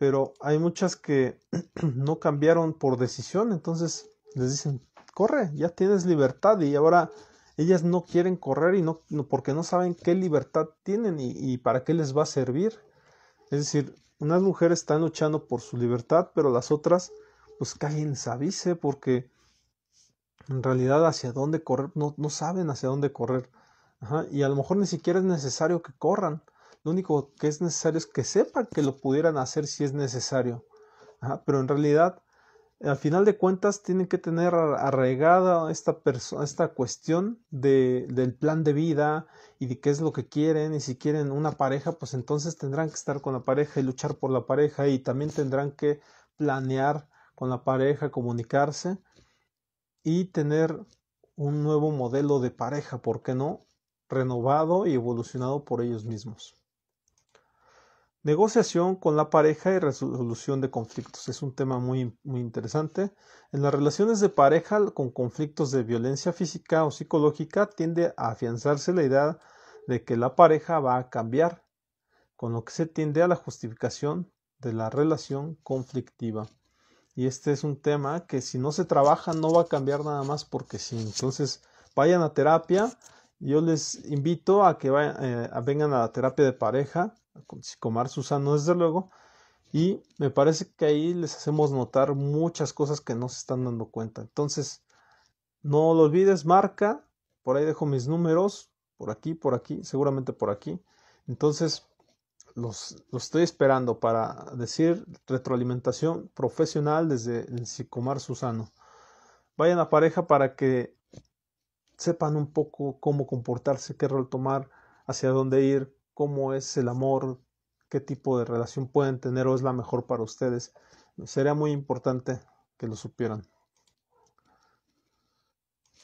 pero hay muchas que no cambiaron por decisión, entonces les dicen, corre, ya tienes libertad y ahora ellas no quieren correr y no, porque no saben qué libertad tienen y, para qué les va a servir. Es decir, unas mujeres están luchando por su libertad, pero las otras, pues caen, se avise, porque en realidad hacia dónde correr, no, no saben hacia dónde correr. y a lo mejor ni siquiera es necesario que corran. Lo único que es necesario es que sepan que lo pudieran hacer si es necesario. pero en realidad, al final de cuentas, tienen que tener arraigada esta, esta cuestión del plan de vida y de qué es lo que quieren. Y si quieren una pareja, pues entonces tendrán que estar con la pareja y luchar por la pareja. Y también tendrán que planear con la pareja, comunicarse y tener un nuevo modelo de pareja, ¿por qué no? Renovado y evolucionado por ellos mismos. Negociación con la pareja y resolución de conflictos. Es un tema muy, muy interesante. En las relaciones de pareja con conflictos de violencia física o psicológica tiende a afianzarse la idea de que la pareja va a cambiar, con lo que se tiende a la justificación de la relación conflictiva. Y este es un tema que si no se trabaja no va a cambiar nada más porque si Entonces vayan a terapia. Yo les invito a que vayan, eh, vengan a la terapia de pareja con Psicomar Susano, desde luego. Y me parece que ahí les hacemos notar muchas cosas que no se están dando cuenta. Entonces, no lo olvides, marca. Por ahí dejo mis números. Por aquí, por aquí, seguramente por aquí. Entonces, los, estoy esperando para decir retroalimentación profesional desde el Psicomar Susano. Vayan a pareja para que sepan un poco cómo comportarse, qué rol tomar, hacia dónde ir, cómo es el amor, qué tipo de relación pueden tener o es la mejor para ustedes. Sería muy importante que lo supieran.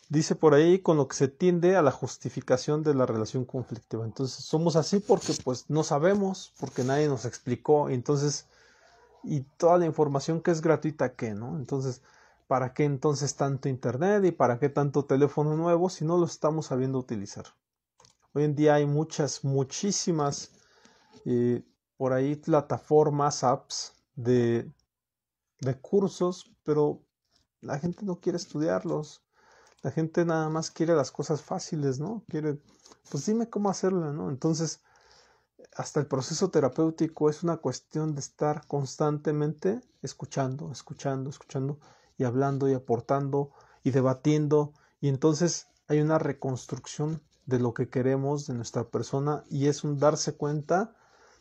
Dice por ahí con lo que se tiende a la justificación de la relación conflictiva. Entonces somos así porque pues no sabemos, porque nadie nos explicó, y entonces y toda la información que es gratuita que, ¿no? Entonces, ¿para qué entonces tanto internet y para qué tanto teléfono nuevo si no lo estamos sabiendo utilizar? Hoy en día hay muchas, muchísimas eh, por ahí plataformas, apps de, de cursos, pero la gente no quiere estudiarlos. La gente nada más quiere las cosas fáciles, ¿no? Quiere, pues dime cómo hacerlo, ¿no? Entonces, hasta el proceso terapéutico es una cuestión de estar constantemente escuchando, escuchando, escuchando y hablando y aportando y debatiendo. Y entonces hay una reconstrucción de lo que queremos de nuestra persona y es un darse cuenta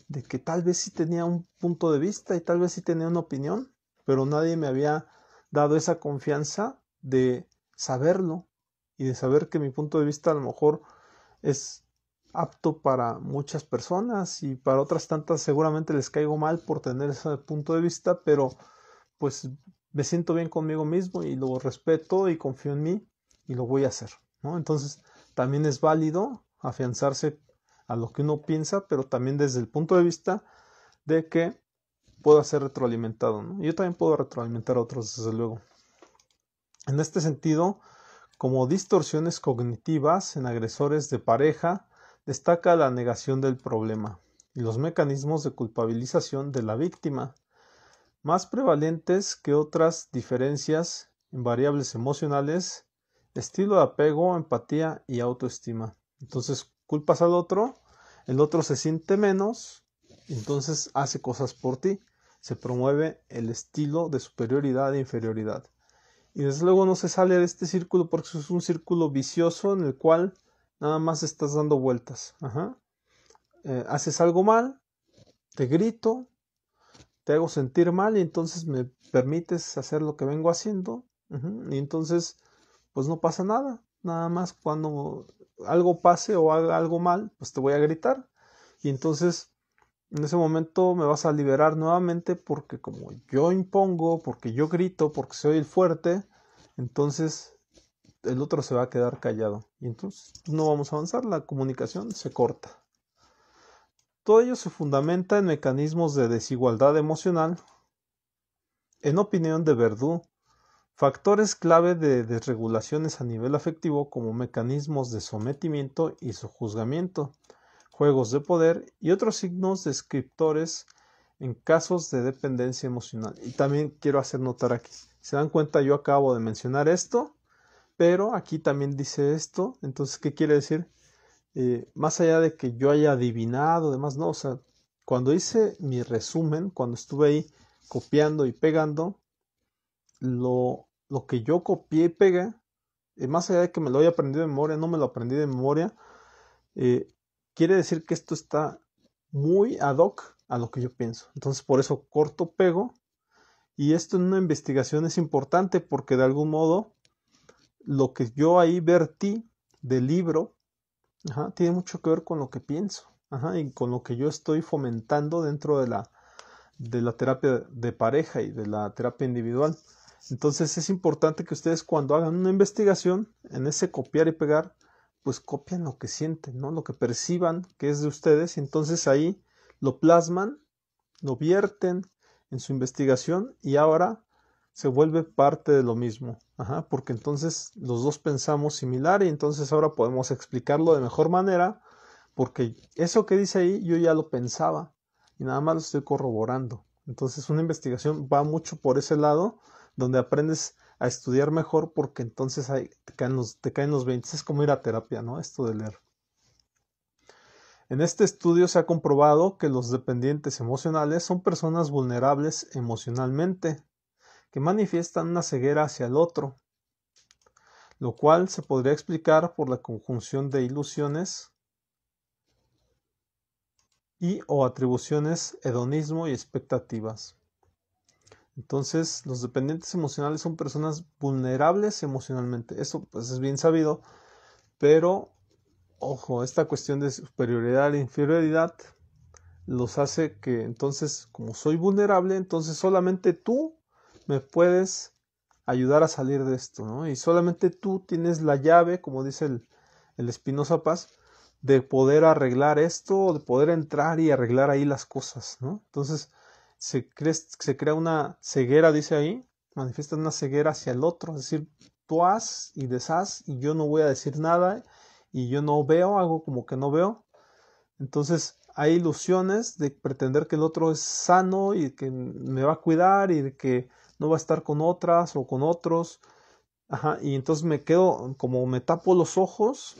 de que tal vez sí tenía un punto de vista y tal vez sí tenía una opinión, pero nadie me había dado esa confianza de saberlo y de saber que mi punto de vista a lo mejor es apto para muchas personas y para otras tantas seguramente les caigo mal por tener ese punto de vista, pero pues me siento bien conmigo mismo y lo respeto y confío en mí y lo voy a hacer, ¿no? Entonces, también es válido afianzarse a lo que uno piensa, pero también desde el punto de vista de que pueda ser retroalimentado. Yo también puedo retroalimentar a otros, desde luego. En este sentido, como distorsiones cognitivas en agresores de pareja, destaca la negación del problema y los mecanismos de culpabilización de la víctima, más prevalentes que otras diferencias en variables emocionales Estilo de apego, empatía y autoestima. Entonces culpas al otro, el otro se siente menos, entonces hace cosas por ti. Se promueve el estilo de superioridad e inferioridad. Y desde luego no se sale de este círculo porque es un círculo vicioso en el cual nada más estás dando vueltas. Eh, haces algo mal, te grito, te hago sentir mal y entonces me permites hacer lo que vengo haciendo. Y entonces pues no pasa nada. Nada más cuando algo pase o haga algo mal, pues te voy a gritar. Y entonces en ese momento me vas a liberar nuevamente porque como yo impongo, porque yo grito, porque soy el fuerte, entonces el otro se va a quedar callado. Y entonces pues, no vamos a avanzar, la comunicación se corta. Todo ello se fundamenta en mecanismos de desigualdad emocional. En opinión de Verdú, Factores clave de desregulaciones a nivel afectivo como mecanismos de sometimiento y juzgamiento, juegos de poder y otros signos descriptores en casos de dependencia emocional. Y también quiero hacer notar aquí, se dan cuenta yo acabo de mencionar esto, pero aquí también dice esto, entonces ¿qué quiere decir? Eh, más allá de que yo haya adivinado, demás, no, o sea, cuando hice mi resumen, cuando estuve ahí copiando y pegando, lo, lo que yo copié y pegué, eh, más allá de que me lo haya aprendido de memoria, no me lo aprendí de memoria, eh, quiere decir que esto está muy ad hoc a lo que yo pienso. Entonces, por eso corto pego. Y esto en una investigación es importante porque de algún modo lo que yo ahí vertí del libro tiene mucho que ver con lo que pienso ajá, y con lo que yo estoy fomentando dentro de la, de la terapia de pareja y de la terapia individual. Entonces es importante que ustedes cuando hagan una investigación, en ese copiar y pegar, pues copien lo que sienten, ¿no? Lo que perciban que es de ustedes, y entonces ahí lo plasman, lo vierten en su investigación y ahora se vuelve parte de lo mismo, Ajá, porque entonces los dos pensamos similar y entonces ahora podemos explicarlo de mejor manera, porque eso que dice ahí yo ya lo pensaba y nada más lo estoy corroborando. Entonces una investigación va mucho por ese lado donde aprendes a estudiar mejor porque entonces te, caen los, te caen los 20. Es como ir a terapia, ¿no? Esto de leer. En este estudio se ha comprobado que los dependientes emocionales son personas vulnerables emocionalmente, que manifiestan una ceguera hacia el otro, lo cual se podría explicar por la conjunción de ilusiones y o atribuciones, hedonismo y expectativas. Entonces, los dependientes emocionales son personas vulnerables emocionalmente. Eso pues es bien sabido, pero ojo, esta cuestión de superioridad e inferioridad los hace que entonces, como soy vulnerable, entonces solamente tú me puedes ayudar a salir de esto, ¿no? Y solamente tú tienes la llave, como dice el, el Espinosa Paz, de poder arreglar esto, de poder entrar y arreglar ahí las cosas, ¿no? Entonces, se, crea una ceguera, dice ahí, manifiesta una ceguera hacia el otro, es decir, tú haz y deshaz y yo no voy a decir nada y yo no veo, hago como que no veo. Entonces hay ilusiones de pretender que el otro es sano y que me va a cuidar y que no va a estar con otras o con otros. Ajá, y entonces me quedo, como me tapo los ojos,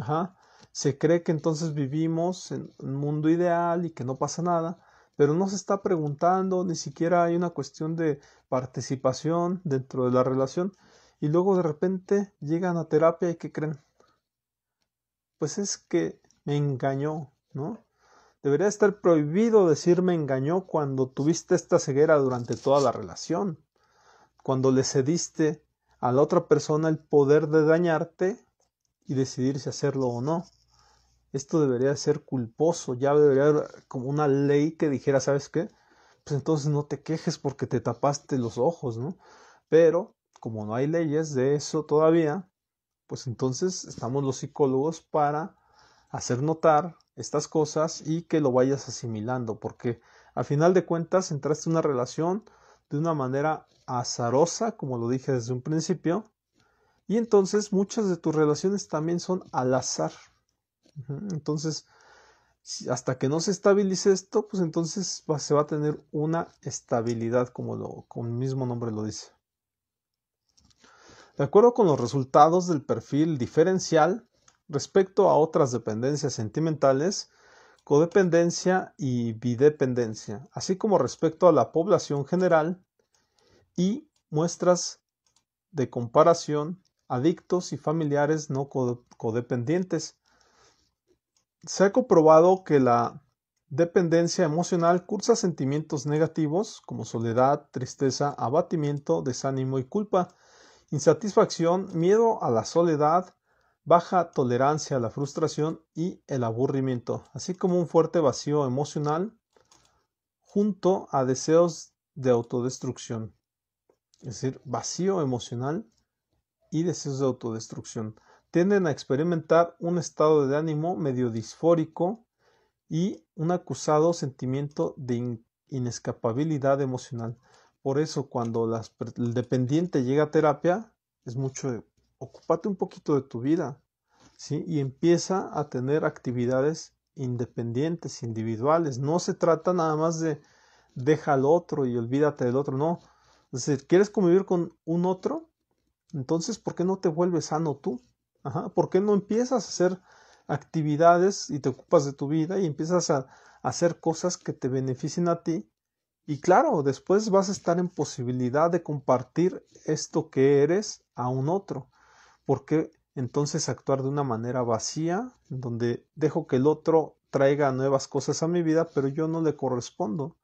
ajá, se cree que entonces vivimos en un mundo ideal y que no pasa nada pero no se está preguntando, ni siquiera hay una cuestión de participación dentro de la relación y luego de repente llegan a terapia y que creen, pues es que me engañó, ¿no? Debería estar prohibido decir me engañó cuando tuviste esta ceguera durante toda la relación, cuando le cediste a la otra persona el poder de dañarte y decidir si hacerlo o no esto debería ser culposo, ya debería haber como una ley que dijera, ¿sabes qué? Pues entonces no te quejes porque te tapaste los ojos, ¿no? Pero como no hay leyes de eso todavía, pues entonces estamos los psicólogos para hacer notar estas cosas y que lo vayas asimilando, porque al final de cuentas entraste en una relación de una manera azarosa, como lo dije desde un principio, y entonces muchas de tus relaciones también son al azar. Entonces, hasta que no se estabilice esto, pues entonces se va a tener una estabilidad, como, lo, el mismo nombre lo dice. De acuerdo con los resultados del perfil diferencial respecto a otras dependencias sentimentales, codependencia y bidependencia, así como respecto a la población general y muestras de comparación adictos y familiares no codependientes se ha comprobado que la dependencia emocional cursa sentimientos negativos como soledad, tristeza, abatimiento, desánimo y culpa, insatisfacción, miedo a la soledad, baja tolerancia a la frustración y el aburrimiento, así como un fuerte vacío emocional junto a deseos de autodestrucción. Es decir, vacío emocional y deseos de autodestrucción tienden a experimentar un estado de ánimo medio disfórico y un acusado sentimiento de inescapabilidad emocional. Por eso cuando el dependiente llega a terapia, es mucho, de, ocúpate un poquito de tu vida, ¿sí? Y empieza a tener actividades independientes, individuales. No se trata nada más de deja al otro y olvídate del otro, no. Si ¿quieres convivir con un otro? Entonces, ¿por qué no te vuelves sano tú? Ajá. ¿Por qué no empiezas a hacer actividades y te ocupas de tu vida y empiezas a, hacer cosas que te beneficien a ti? Y claro, después vas a estar en posibilidad de compartir esto que eres a un otro. ¿Por qué entonces actuar de una manera vacía, donde dejo que el otro traiga nuevas cosas a mi vida, pero yo no le correspondo.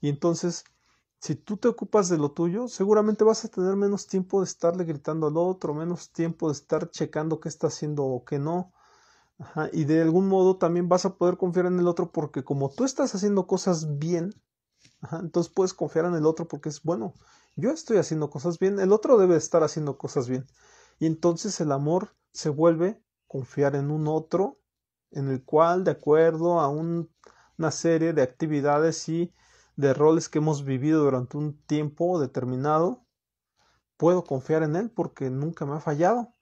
Y entonces si tú te ocupas de lo tuyo, seguramente vas a tener menos tiempo de estarle gritando al otro, menos tiempo de estar checando qué está haciendo o qué no. y de algún modo también vas a poder confiar en el otro porque como tú estás haciendo cosas bien, entonces puedes confiar en el otro porque es bueno, yo estoy haciendo cosas bien, el otro debe estar haciendo cosas bien. Y entonces el amor se vuelve confiar en un otro en el cual, de acuerdo a una serie de actividades y de roles que hemos vivido durante un tiempo determinado, puedo confiar en él porque nunca me ha fallado.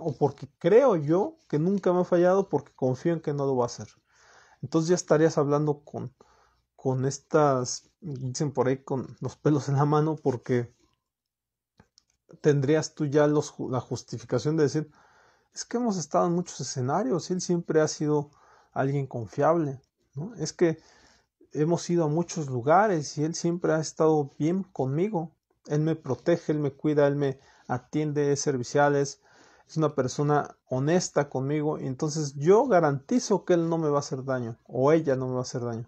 o porque creo yo que nunca me ha fallado porque confío en que no lo va a hacer. Entonces ya estarías hablando con, con estas, dicen por ahí, con los pelos en la mano porque tendrías tú ya los, la justificación de decir, es que hemos estado en muchos escenarios él siempre ha sido alguien confiable. Es que hemos ido a muchos lugares y Él siempre ha estado bien conmigo. Él me protege, Él me cuida, Él me atiende, es servicial, es, una persona honesta conmigo. Y entonces yo garantizo que Él no me va a hacer daño o ella no me va a hacer daño.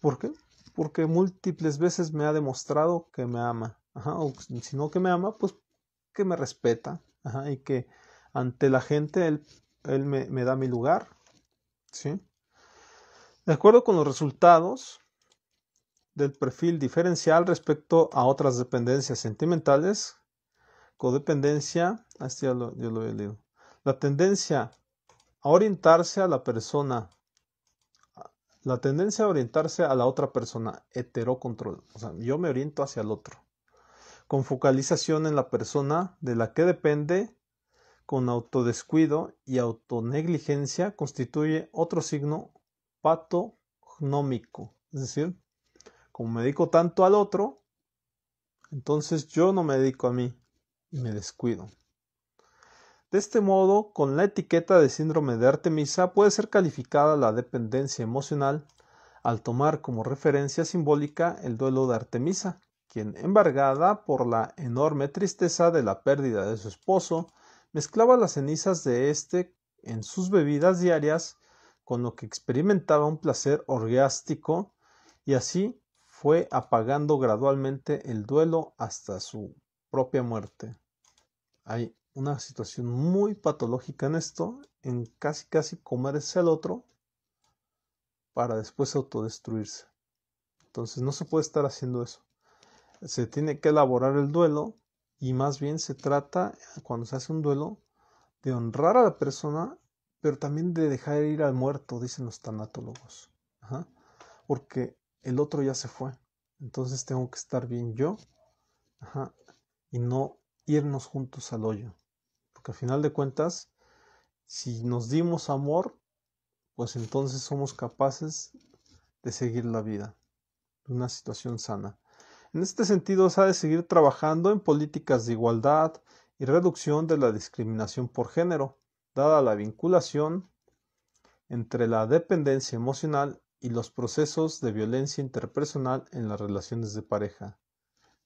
¿Por qué? Porque múltiples veces me ha demostrado que me ama. Ajá, o si no que me ama, pues que me respeta. Ajá, y que ante la gente Él, él me, me da mi lugar. ¿Sí? De acuerdo con los resultados del perfil diferencial respecto a otras dependencias sentimentales, codependencia, ah, lo, la tendencia a orientarse a la persona, la tendencia a orientarse a la otra persona, heterocontrol, o sea, yo me oriento hacia el otro, con focalización en la persona de la que depende, con autodescuido y autonegligencia, constituye otro signo pato gnómico. Es decir, como me dedico tanto al otro, entonces yo no me dedico a mí y me descuido. De este modo, con la etiqueta de síndrome de Artemisa puede ser calificada la dependencia emocional al tomar como referencia simbólica el duelo de Artemisa, quien, embargada por la enorme tristeza de la pérdida de su esposo, mezclaba las cenizas de éste en sus bebidas diarias con lo que experimentaba un placer orgiástico y así fue apagando gradualmente el duelo hasta su propia muerte. Hay una situación muy patológica en esto, en casi casi comerse al otro para después autodestruirse. Entonces no se puede estar haciendo eso. Se tiene que elaborar el duelo y más bien se trata, cuando se hace un duelo, de honrar a la persona pero también de dejar ir al muerto, dicen los tanatólogos. Porque el otro ya se fue. Entonces tengo que estar bien yo y no irnos juntos al hoyo. Porque al final de cuentas, si nos dimos amor, pues entonces somos capaces de seguir la vida, de una situación sana. En este sentido, se ha de seguir trabajando en políticas de igualdad y reducción de la discriminación por género dada la vinculación entre la dependencia emocional y los procesos de violencia interpersonal en las relaciones de pareja.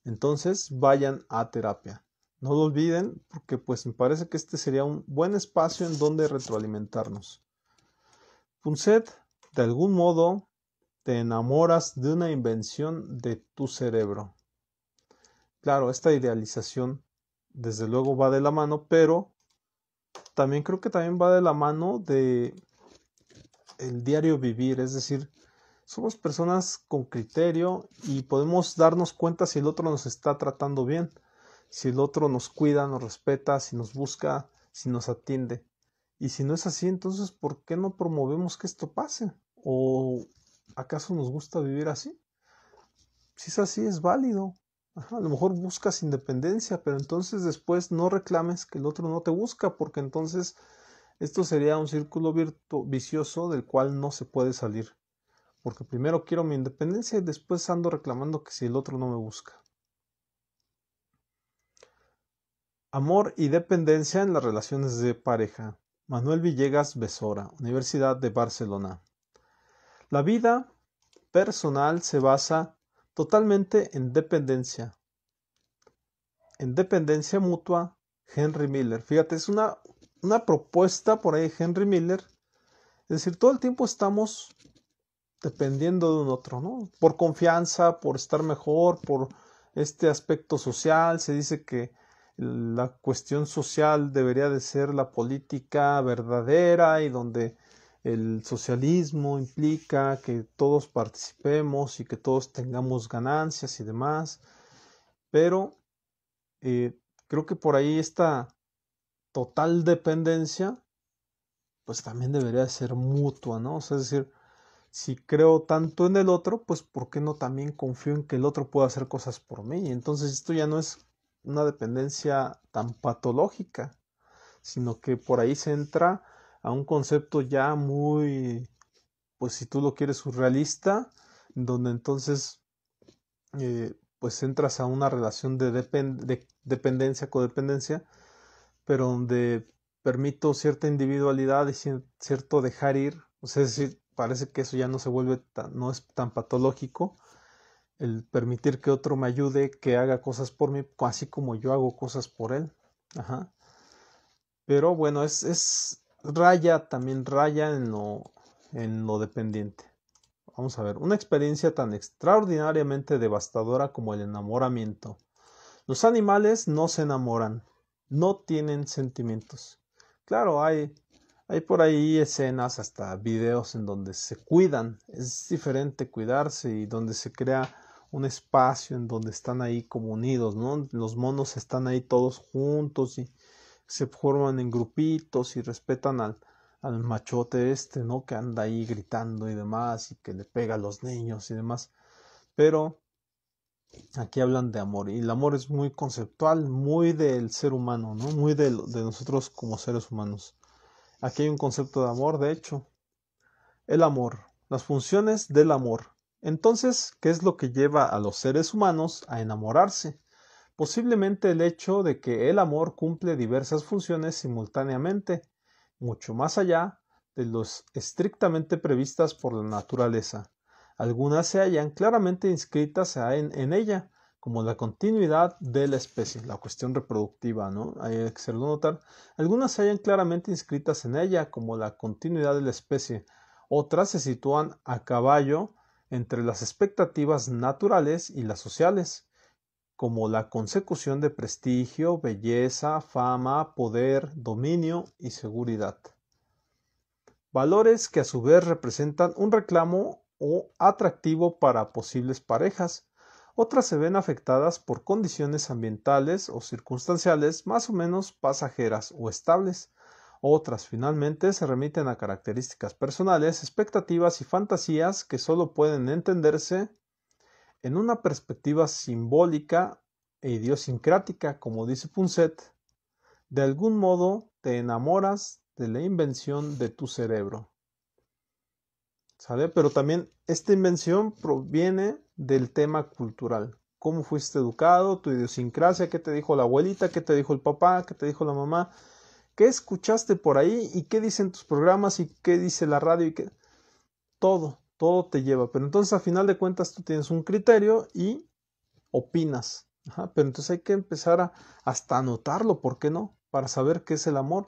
Entonces vayan a terapia. No lo olviden porque pues me parece que este sería un buen espacio en donde retroalimentarnos. Punset, de algún modo, te enamoras de una invención de tu cerebro. Claro, esta idealización desde luego va de la mano, pero también creo que también va de la mano de el diario vivir, es decir, somos personas con criterio y podemos darnos cuenta si el otro nos está tratando bien, si el otro nos cuida, nos respeta, si nos busca, si nos atiende. Y si no es así, entonces, ¿por qué no promovemos que esto pase? ¿O acaso nos gusta vivir así? Si es así, es válido a lo mejor buscas independencia, pero entonces después no reclames que el otro no te busca, porque entonces esto sería un círculo vicioso del cual no se puede salir. Porque primero quiero mi independencia y después ando reclamando que si el otro no me busca. Amor y dependencia en las relaciones de pareja. Manuel Villegas Besora, Universidad de Barcelona. La vida personal se basa totalmente en dependencia. En dependencia mutua, Henry Miller. Fíjate, es una, una propuesta por ahí, Henry Miller. Es decir, todo el tiempo estamos dependiendo de un otro, ¿no? Por confianza, por estar mejor, por este aspecto social. Se dice que la cuestión social debería de ser la política verdadera y donde el socialismo implica que todos participemos y que todos tengamos ganancias y demás, pero eh, creo que por ahí esta total dependencia, pues también debería ser mutua, ¿no? es decir, si creo tanto en el otro, pues ¿por qué no también confío en que el otro pueda hacer cosas por mí? Entonces esto ya no es una dependencia tan patológica, sino que por ahí se entra a un concepto ya muy, pues si tú lo quieres, surrealista, donde entonces eh, pues entras a una relación de, dependencia, codependencia, pero donde permito cierta individualidad y cierto dejar ir, o sea, decir, parece que eso ya no se vuelve tan, no es tan patológico, el permitir que otro me ayude, que haga cosas por mí, así como yo hago cosas por él. Ajá. Pero bueno, es, raya, también raya en lo, en lo dependiente. Vamos a ver, una experiencia tan extraordinariamente devastadora como el enamoramiento. Los animales no se enamoran, no tienen sentimientos. Claro, hay, hay por ahí escenas, hasta videos en donde se cuidan. Es diferente cuidarse y donde se crea un espacio en donde están ahí como unidos, ¿no? Los monos están ahí todos juntos y, se forman en grupitos y respetan al, al machote este, ¿no? Que anda ahí gritando y demás y que le pega a los niños y demás. Pero aquí hablan de amor y el amor es muy conceptual, muy del ser humano, ¿no? Muy de, de nosotros como seres humanos. Aquí hay un concepto de amor, de hecho. El amor, las funciones del amor. Entonces, ¿qué es lo que lleva a los seres humanos a enamorarse? posiblemente el hecho de que el amor cumple diversas funciones simultáneamente, mucho más allá de los estrictamente previstas por la naturaleza. Algunas se hallan claramente inscritas en, ella, como la continuidad de la especie, la cuestión reproductiva, ¿no? Hay que hacerlo notar. Algunas se hallan claramente inscritas en ella, como la continuidad de la especie. Otras se sitúan a caballo entre las expectativas naturales y las sociales como la consecución de prestigio, belleza, fama, poder, dominio y seguridad. Valores que a su vez representan un reclamo o atractivo para posibles parejas. Otras se ven afectadas por condiciones ambientales o circunstanciales más o menos pasajeras o estables. Otras finalmente se remiten a características personales, expectativas y fantasías que solo pueden entenderse en una perspectiva simbólica e idiosincrática, como dice Punset, de algún modo te enamoras de la invención de tu cerebro. ¿sabes? Pero también esta invención proviene del tema cultural. Cómo fuiste educado, tu idiosincrasia, qué te dijo la abuelita, qué te dijo el papá, qué te dijo la mamá, qué escuchaste por ahí y qué dicen tus programas y qué dice la radio y qué... Todo todo te lleva. Pero entonces a final de cuentas tú tienes un criterio y opinas. pero entonces hay que empezar a hasta anotarlo, ¿por qué no? Para saber qué es el amor.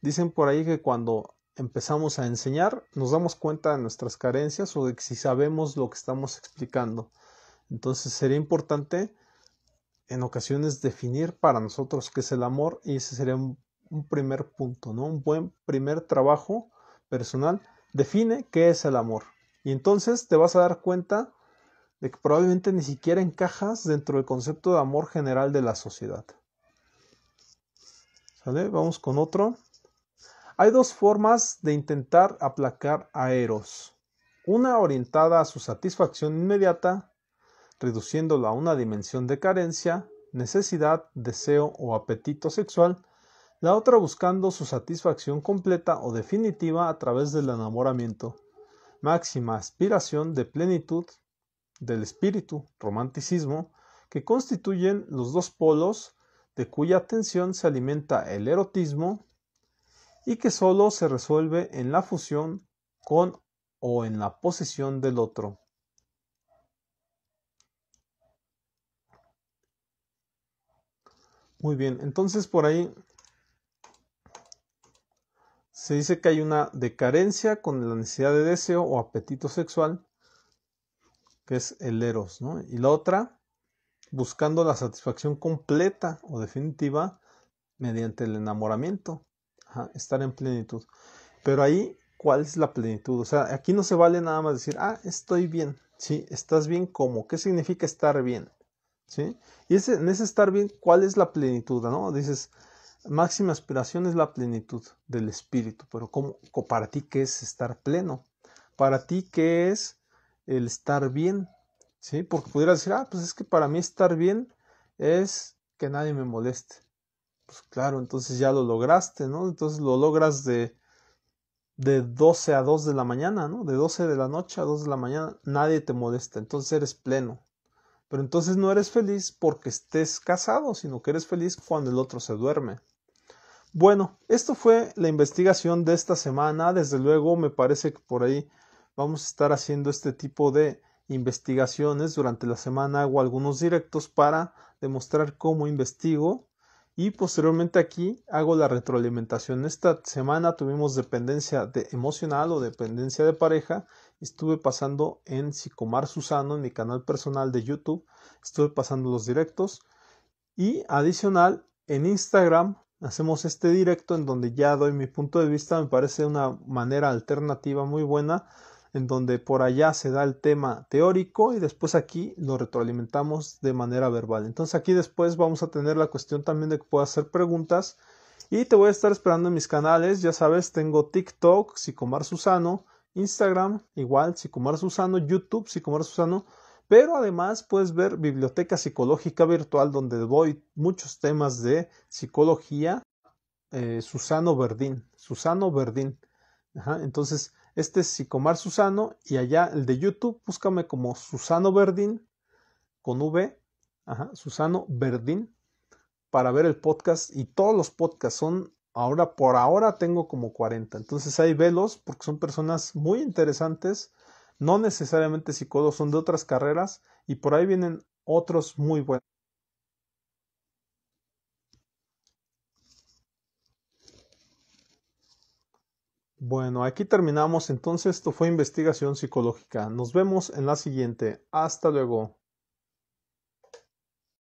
Dicen por ahí que cuando empezamos a enseñar nos damos cuenta de nuestras carencias o de que si sabemos lo que estamos explicando. Entonces sería importante en ocasiones definir para nosotros qué es el amor y ese sería un primer punto, ¿no? Un buen primer trabajo personal. Define qué es el amor. Y entonces te vas a dar cuenta de que probablemente ni siquiera encajas dentro del concepto de amor general de la sociedad. ¿Sale? Vamos con otro. Hay dos formas de intentar aplacar a Eros. Una orientada a su satisfacción inmediata, reduciéndola a una dimensión de carencia, necesidad, deseo o apetito sexual, la otra buscando su satisfacción completa o definitiva a través del enamoramiento máxima aspiración de plenitud del espíritu, romanticismo, que constituyen los dos polos de cuya tensión se alimenta el erotismo y que sólo se resuelve en la fusión con o en la posesión del otro. Muy bien, entonces por ahí se dice que hay una de carencia con la necesidad de deseo o apetito sexual, que es el eros, ¿no? Y la otra, buscando la satisfacción completa o definitiva mediante el enamoramiento, estar en plenitud. Pero ahí, ¿cuál es la plenitud? O sea, aquí no se vale nada más decir, ah, estoy bien. Sí, estás bien como, ¿qué significa estar bien? ¿Sí? Y ese, en ese estar bien, ¿cuál es la plenitud? ¿no? Dices, máxima aspiración es la plenitud del espíritu, pero ¿cómo, para ti qué es estar pleno? Para ti qué es el estar bien, ¿sí? Porque pudieras decir, ah, pues es que para mí estar bien es que nadie me moleste. Pues claro, entonces ya lo lograste, ¿no? Entonces lo logras de, de 12 a 2 de la mañana, ¿no? De 12 de la noche a 2 de la mañana, nadie te molesta, entonces eres pleno, pero entonces no eres feliz porque estés casado, sino que eres feliz cuando el otro se duerme. Bueno, esto fue la investigación de esta semana. Desde luego me parece que por ahí vamos a estar haciendo este tipo de investigaciones. Durante la semana hago algunos directos para demostrar cómo investigo. Y posteriormente aquí hago la retroalimentación. Esta semana tuvimos dependencia de emocional o dependencia de pareja estuve pasando en Psicomar Susano, en mi canal personal de YouTube, estuve pasando los directos y adicional en Instagram hacemos este directo en donde ya doy mi punto de vista, me parece una manera alternativa muy buena en donde por allá se da el tema teórico y después aquí lo retroalimentamos de manera verbal. Entonces aquí después vamos a tener la cuestión también de que pueda hacer preguntas y te voy a estar esperando en mis canales, ya sabes, tengo TikTok, Psicomar Susano, Instagram, igual, Psicomar Susano, YouTube, Psicomar Susano. Pero además puedes ver Biblioteca Psicológica Virtual, donde voy muchos temas de psicología. Eh, Susano Verdín. Susano Verdín. entonces, este es Psicomar Susano y allá el de YouTube, búscame como Susano Verdín con V. Susano Verdín para ver el podcast y todos los podcasts son ahora por ahora tengo como 40. Entonces hay velos porque son personas muy interesantes, no necesariamente psicólogos, son de otras carreras y por ahí vienen otros muy buenos. Bueno, aquí terminamos entonces. Esto fue investigación psicológica. Nos vemos en la siguiente. Hasta luego.